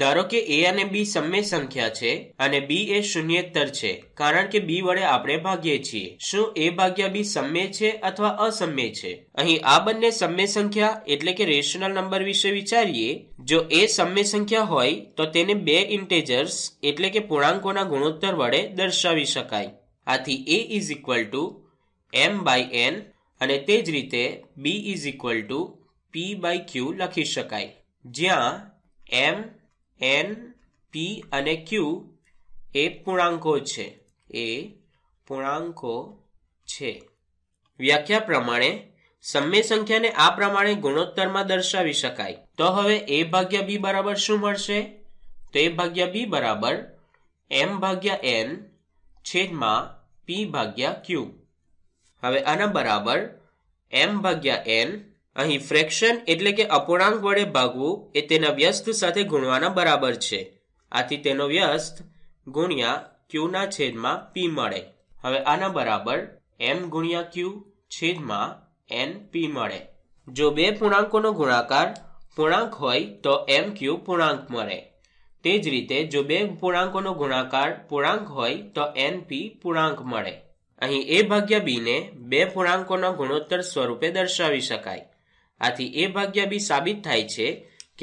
ધારો કે એ અને બી સમ્ય સંખ્યા છે અને બી એ શૂન્યેતર છે કારણ કે બી વડે આપણે ભાગીએ છીએ શું એ ભાગ્યા બી સમય છે અથવા અસમ્ય છે અહીં આ બંને સમય સંખ્યા એટલે કે રેશનલ નંબર વિશે વિચારીએ જો એ સમય સંખ્યા હોય તો તેને બે ઇન્ટેજર્સ એટલે કે પૂર્ણાંકોના ગુણોત્તર વડે દર્શાવી શકાય આથી A is equal to M by N અને તે જ રીતે B is equal to P by Q લખી શકાય જ્યાં એમ એન પી અને ક્યુ એ પૂર્ણાંકો છે એ પૂર્ણાંકો છે વ્યાખ્યા પ્રમાણે સમય સંખ્યાને આ પ્રમાણે ગુણોત્તરમાં દર્શાવી શકાય તો હવે એ ભાગ્યા બી બરાબર શું મળશે તો એ ભાગ્યા બી બરાબર એમ ભાગ્યા એન છેદમાં પી ભાગ્યા ક્યુ હવે આના બરાબર એમ ભાગ્યા એન અહીં ફ્રેક્શન એટલે કે અપૂર્ણાંક વડે ભાગવું એ તેના વ્યસ્ત સાથે ગુણવાના બરાબર છે આથી તેનો વ્યસ્ત ગુણ્યા ક્યુના છેદમાં પી મળે હવે આના બરાબર એમ ગુણ્યા ક્યુ છેદમાં એન પી મળે જો બે પૂર્ણાંકોનો ગુણાકાર પૂર્ણાંક હોય તો એમ ક્યુ પૂર્ણાંક મળે તે જ રીતે જો બે પૂર્ણાંકોનો ગુણાકાર પૂર્ણાંક હોય તો એન પી પૂર્ણાંક મળે અહીં એ ભાગ્યા બીને બે પૂર્ણાંકોના ગુણોત્તર સ્વરૂપે દર્શાવી શકાય આથી એ ભાગ્યા બી સાબિત થાય છે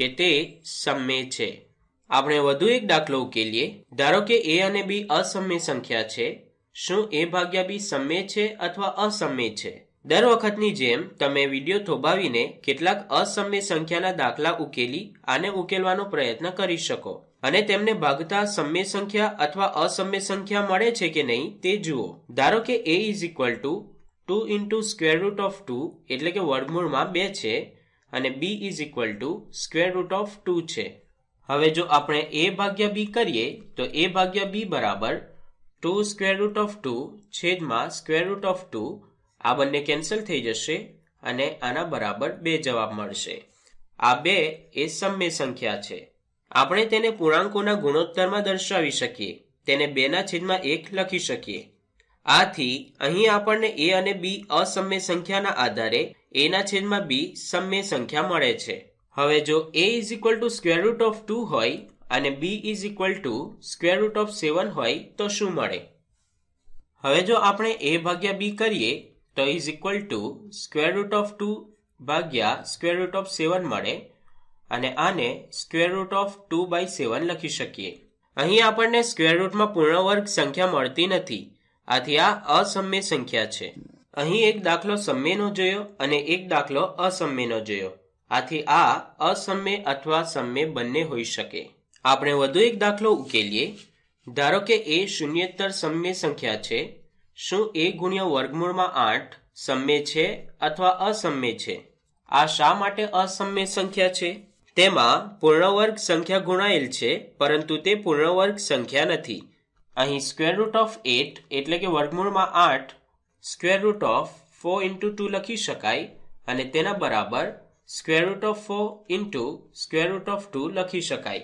કે તે સમય છે આપણે વધુ એક દાખલો ઉકેલીએ ધારો કે એ અને બી અસમ્ય સંખ્યા છે શું એ ભાગ્યા બી સમય છે અથવા અસમ્ય છે દર વખતની જેમ તમે વિડીયો થોભાવીને કેટલાક અસમ્ય સંખ્યાના દાખલા ઉકેલી આને ઉકેલવાનો પ્રયત્ન કરી શકો અને તેમને ભાગતા સમય સંખ્યા અથવા અસમ્ય સંખ્યા મળે છે કે નહીં તે જુઓ ધારો કે A is equal to two into square root of two એટલે કે વર્ગમૂળમાં બે છે અને B is equal to square root of two છે હવે જો આપણે એ ભાગ્યા બી કરીએ તો એ ભાગ્યા બી બરાબર two square root of two છેદમાં સ્ક્વેર રૂટ ઓફ ટુ આ બંને કેન્સલ થઈ જશે અને આના બરાબર બે જવાબ મળશે આ બે એ સમ્ય સંખ્યા છે આપણે તેને પૂર્ણાંકોના ગુણોત્તરમાં દર્શાવી શકીએ તેને બેના છેદમાં એક લખી શકીએ આથી અહીં આપણને એ અને બી અસમ્ય સંખ્યાના આધારે એના છેદમાં બી સમ્ય સંખ્યા મળે છે હવે જો A is equal to square root of two હોય અને B is equal to square root of seven હોય તો શું મળે હવે જો આપણે એ ભાગ્યા બી કરીએ તો is equal to square root of two ભાગ્યા સ્ક્વેર રૂટ ઓફ સેવન મળે અને આને square root of two by seven લખી શકીએ અહીં આપણને સ્ક્વેર રૂટમાં પૂર્ણ વર્ગ સંખ્યા મળતી નથી આથી આ અસમ્ય સંખ્યા છે અહીં એક દાખલો સમ્યનો જોયો અને એક દાખલો અસમ્યનો જોયો આથી આ અસમ્ય અથવા સમ્ય બંને હોઈ શકે આપણે વધુ એક દાખલો ઉકેલીએ ધારો કે એ શૂન્યતર સમ્ય સંખ્યા છે શું એ ગુણ્યા વર્ગમૂળમાં આઠ સમ્ય છે અથવા અસમ્ય છે આ શા માટે અસમ્ય સંખ્યા છે તેમાં પૂર્ણવર્ગ સંખ્યા ગુણાયેલ છે પરંતુ તે પૂર્ણવર્ગ સંખ્યા નથી અહીં સ્ક્વેર રૂટ ઓફ એટ એટલે કે વર્ગમૂળમાં આઠ square root of four into two લખી શકાય અને તેના બરાબર square root of four into square root of two લખી શકાય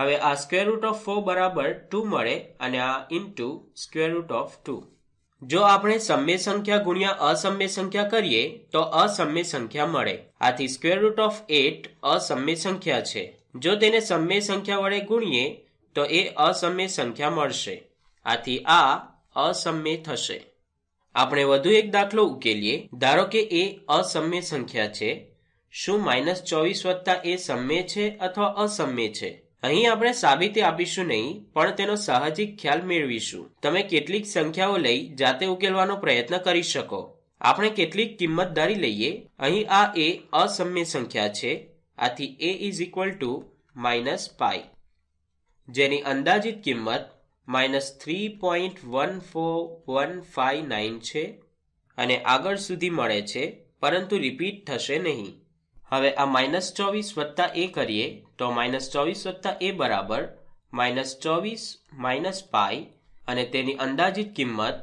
હવે આ સ્કવેર રૂટ ઓફ ફોર બરાબર ટુ મળે અને આ into square root of two જો આપણે સમ્ય સંખ્યા ગુણ્યા અસમ્ય સંખ્યા કરીએ તો અસમ્ય સંખ્યા મળે આથી સ્ક્વેર રૂટ ઓફ એટ અસમ્ય સંખ્યા છે જો તેને સમ્ય સંખ્યા વડે ગુણીએ તો એ અસમ્ય સંખ્યા મળશે આથી આ અસમ્ય થશે આપણે વધુ એક દાખલો ઉકેલીએ ધારો કે એ અસમ્ય સંખ્યા છે શું માઇનસ ચોવીસ વત્તા એ સમ્ય છે અથવા અસમ્ય છે અહીં આપણે સાબિતી આપીશું નહીં પણ તેનો સાહજિક ખ્યાલ મેળવીશું તમે કેટલીક સંખ્યાઓ લઈ જાતે ઉકેલવાનો પ્રયત્ન કરી શકો આપણે કેટલીક કિંમત ધારી લઈએ અહીં આ એ અસમ્ય સંખ્યા છે આથી A is equal to minus pi જેની અંદાજિત કિંમત minus three point one four one five nine છે અને આગળ સુધી મળે છે પરંતુ રિપીટ થશે નહીં હવે આ માઇનસ ચોવીસ વત્તા એ કરીએ તો માઇનસ ચોવીસ વત્તા એ બરાબર માઇનસ ચોવીસ માઇનસ પાઈ અને તેની અંદાજિત કિંમત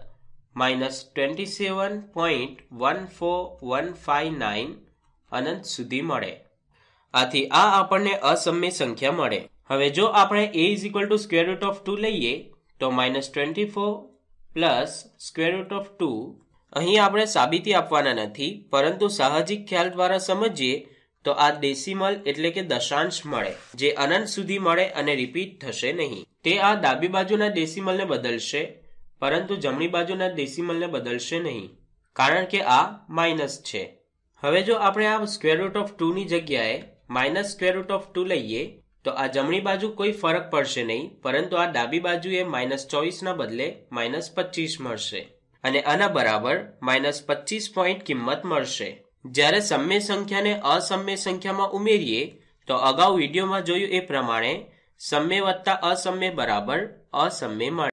minus twenty seven point one four one five nine અનંત સુધી મળે આથી આ આપણને અસમ્ય સંખ્યા મળે હવે જો આપણે A is equal to square root of two લઈએ તો minus twenty four plus square root of two અહીં આપણે સાબિતી આપવાના નથી પરંતુ સાહજિક ખ્યાલ દ્વારા સમજીએ તો આ ડેસિમલ એટલે કે દશાંશ મળે જે અનંત સુધી મળે અને રિપીટ થશે નહીં તે આ ડાબી બાજુના ડેસિમલને બદલશે પરંતુ જમણી બાજુના ડેસિમલને બદલશે નહીં કારણ કે આ માઇનસ છે હવે જો આપણે આ સ્ક્વેર રૂટ ઓફ ટુની જગ્યાએ minus square root of two લઈએ તો આ જમણી બાજુ કોઈ ફરક પડશે નહીં પરંતુ આ ડાબી બાજુએ માઇનસ ચોવીસના બદલે માઇનસ પચીસ મળશે અને આના બરાબર માઇનસ પચીસ પોઈન્ટ કિંમત મળશે જ્યારે સમ્ય સંખ્યાને અસમ્ય સંખ્યામાં ઉમેરીએ તો અગાઉ વિડીયોમાં જોયું એ પ્રમાણે સમ્ય વત્તા અસમ્ય બરાબર અસમ્ય મળે